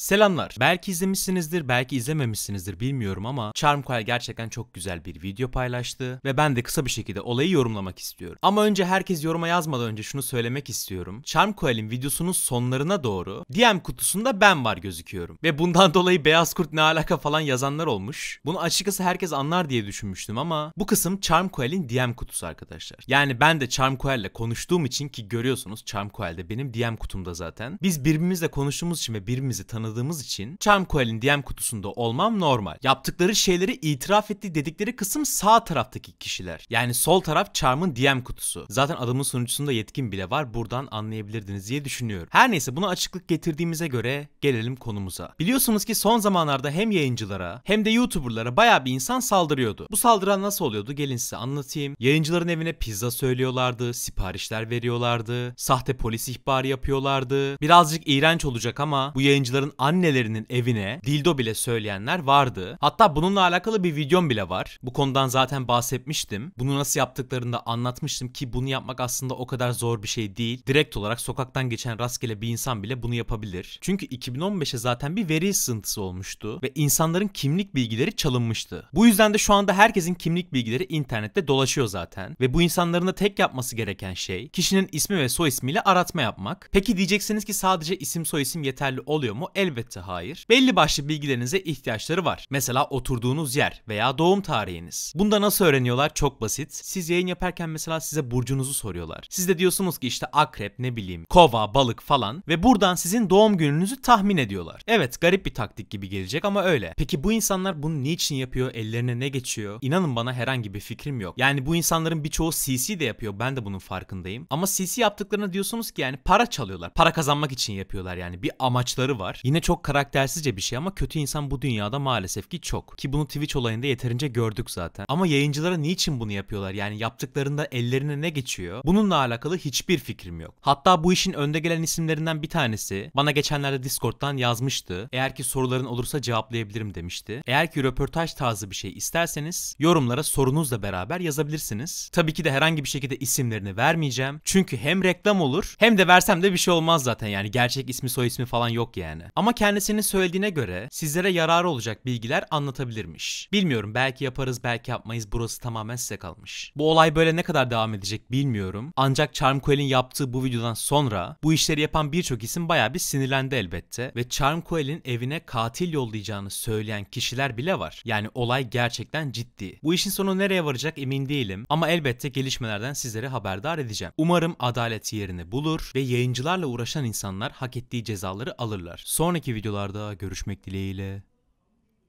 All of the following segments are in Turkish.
Selamlar. Belki izlemişsinizdir, belki izlememişsinizdir bilmiyorum ama Charm Charmcoil gerçekten çok güzel bir video paylaştı ve ben de kısa bir şekilde olayı yorumlamak istiyorum. Ama önce herkes yoruma yazmadan önce şunu söylemek istiyorum. Charm Charmcoil'in videosunun sonlarına doğru DM kutusunda ben var gözüküyorum. Ve bundan dolayı beyaz kurt ne alaka falan yazanlar olmuş. Bunu açıkçası herkes anlar diye düşünmüştüm ama bu kısım Charm Charmcoil'in DM kutusu arkadaşlar. Yani ben de Charm Charmcoil'le konuştuğum için ki görüyorsunuz Charm Charmcoil'de benim DM kutumda zaten. Biz birbirimizle konuştuğumuz için ve birbirimizi tanıdığımız tanıdığımız için Charmcoil'in DM kutusunda olmam normal. Yaptıkları şeyleri itiraf etti dedikleri kısım sağ taraftaki kişiler. Yani sol taraf Charm'ın DM kutusu. Zaten adamın sunucusunda yetkin bile var. Buradan anlayabilirdiniz diye düşünüyorum. Her neyse buna açıklık getirdiğimize göre gelelim konumuza. Biliyorsunuz ki son zamanlarda hem yayıncılara hem de YouTuber'lara baya bir insan saldırıyordu. Bu saldıran nasıl oluyordu? Gelin size anlatayım. Yayıncıların evine pizza söylüyorlardı, siparişler veriyorlardı, sahte polis ihbarı yapıyorlardı. Birazcık iğrenç olacak ama bu yayıncıların annelerinin evine dildo bile söyleyenler vardı. Hatta bununla alakalı bir videom bile var. Bu konudan zaten bahsetmiştim. Bunu nasıl yaptıklarını da anlatmıştım ki bunu yapmak aslında o kadar zor bir şey değil. Direkt olarak sokaktan geçen rastgele bir insan bile bunu yapabilir. Çünkü 2015'e zaten bir veri sızıntısı olmuştu ve insanların kimlik bilgileri çalınmıştı. Bu yüzden de şu anda herkesin kimlik bilgileri internette dolaşıyor zaten ve bu insanların da tek yapması gereken şey kişinin ismi ve soy ismiyle aratma yapmak. Peki diyeceksiniz ki sadece isim soy isim yeterli oluyor mu? Elbette hayır. Belli başlı bilgilerinize ihtiyaçları var. Mesela oturduğunuz yer veya doğum tarihiniz. Bunda nasıl öğreniyorlar? Çok basit. Siz yayın yaparken mesela size burcunuzu soruyorlar. Siz de diyorsunuz ki işte akrep ne bileyim kova balık falan ve buradan sizin doğum gününüzü tahmin ediyorlar. Evet garip bir taktik gibi gelecek ama öyle. Peki bu insanlar bunu niçin yapıyor? Ellerine ne geçiyor? İnanın bana herhangi bir fikrim yok. Yani bu insanların birçoğu CC de yapıyor. Ben de bunun farkındayım. Ama CC yaptıklarını diyorsunuz ki yani para çalıyorlar. Para kazanmak için yapıyorlar yani. Bir amaçları var. Yine çok karaktersizce bir şey ama kötü insan bu dünyada maalesef ki çok. Ki bunu Twitch olayında yeterince gördük zaten. Ama yayıncılara niçin bunu yapıyorlar? Yani yaptıklarında ellerine ne geçiyor? Bununla alakalı hiçbir fikrim yok. Hatta bu işin önde gelen isimlerinden bir tanesi bana geçenlerde Discord'dan yazmıştı. Eğer ki soruların olursa cevaplayabilirim demişti. Eğer ki röportaj tarzı bir şey isterseniz yorumlara sorunuzla beraber yazabilirsiniz. Tabii ki de herhangi bir şekilde isimlerini vermeyeceğim. Çünkü hem reklam olur hem de versem de bir şey olmaz zaten yani gerçek ismi soy ismi falan yok yani. Ama kendisinin söylediğine göre sizlere yararı olacak bilgiler anlatabilirmiş. Bilmiyorum belki yaparız belki yapmayız burası tamamen size kalmış. Bu olay böyle ne kadar devam edecek bilmiyorum. Ancak Charmcoil'in yaptığı bu videodan sonra bu işleri yapan birçok isim baya bir sinirlendi elbette. Ve Charmcoil'in evine katil yollayacağını söyleyen kişiler bile var. Yani olay gerçekten ciddi. Bu işin sonu nereye varacak emin değilim. Ama elbette gelişmelerden sizlere haberdar edeceğim. Umarım adalet yerini bulur ve yayıncılarla uğraşan insanlar hak ettiği cezaları alırlar. Son. Sonraki videolarda görüşmek dileğiyle.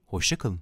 Hoşçakalın.